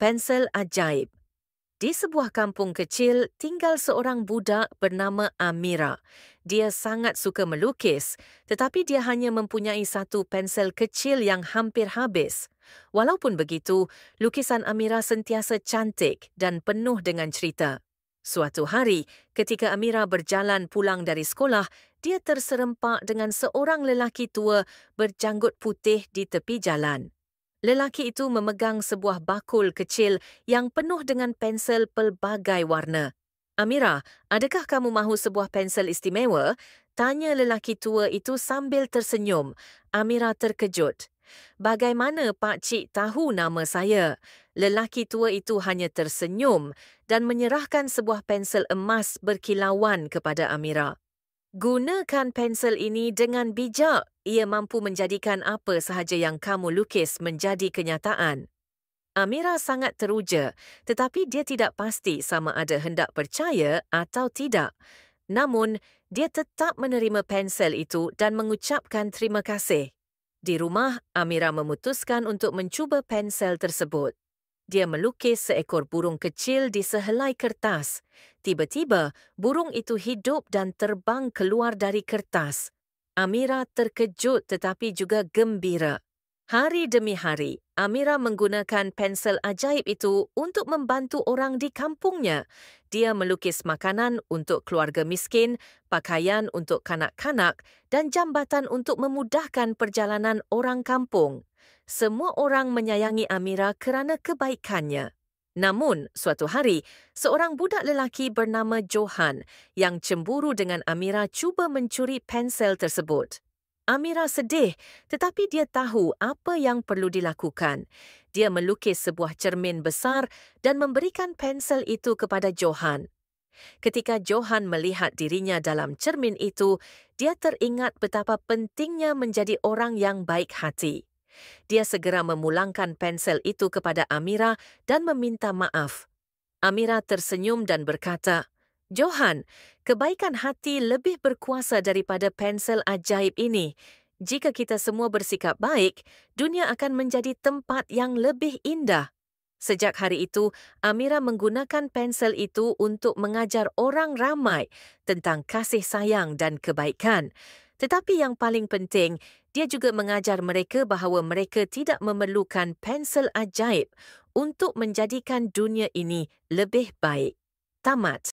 pensel ajaib. Di sebuah kampung kecil tinggal seorang budak bernama Amira. Dia sangat suka melukis tetapi dia hanya mempunyai satu pensel kecil yang hampir habis. Walaupun begitu, lukisan Amira sentiasa cantik dan penuh dengan cerita. Suatu hari, ketika Amira berjalan pulang dari sekolah, dia terserempak dengan seorang lelaki tua berjanggut putih di tepi jalan. Lelaki itu memegang sebuah bakul kecil yang penuh dengan pensel pelbagai warna. Amira, adakah kamu mahu sebuah pensel istimewa? Tanya lelaki tua itu sambil tersenyum. Amira terkejut. Bagaimana Pak Cik tahu nama saya? Lelaki tua itu hanya tersenyum dan menyerahkan sebuah pensel emas berkilauan kepada Amira. Gunakan pensel ini dengan bijak. Ia mampu menjadikan apa sahaja yang kamu lukis menjadi kenyataan. Amira sangat teruja tetapi dia tidak pasti sama ada hendak percaya atau tidak. Namun, dia tetap menerima pensel itu dan mengucapkan terima kasih. Di rumah, Amira memutuskan untuk mencuba pensel tersebut. Dia melukis seekor burung kecil di sehelai kertas. Tiba-tiba, burung itu hidup dan terbang keluar dari kertas. Amira terkejut tetapi juga gembira. Hari demi hari, Amira menggunakan pensel ajaib itu untuk membantu orang di kampungnya. Dia melukis makanan untuk keluarga miskin, pakaian untuk kanak-kanak dan jambatan untuk memudahkan perjalanan orang kampung semua orang menyayangi Amira kerana kebaikannya. Namun, suatu hari, seorang budak lelaki bernama Johan yang cemburu dengan Amira cuba mencuri pensel tersebut. Amira sedih tetapi dia tahu apa yang perlu dilakukan. Dia melukis sebuah cermin besar dan memberikan pensel itu kepada Johan. Ketika Johan melihat dirinya dalam cermin itu, dia teringat betapa pentingnya menjadi orang yang baik hati dia segera memulangkan pensel itu kepada Amira dan meminta maaf. Amira tersenyum dan berkata, Johan, kebaikan hati lebih berkuasa daripada pensel ajaib ini. Jika kita semua bersikap baik, dunia akan menjadi tempat yang lebih indah. Sejak hari itu, Amira menggunakan pensel itu untuk mengajar orang ramai tentang kasih sayang dan kebaikan. Tetapi yang paling penting, dia juga mengajar mereka bahawa mereka tidak memerlukan pensel ajaib untuk menjadikan dunia ini lebih baik. Tamat.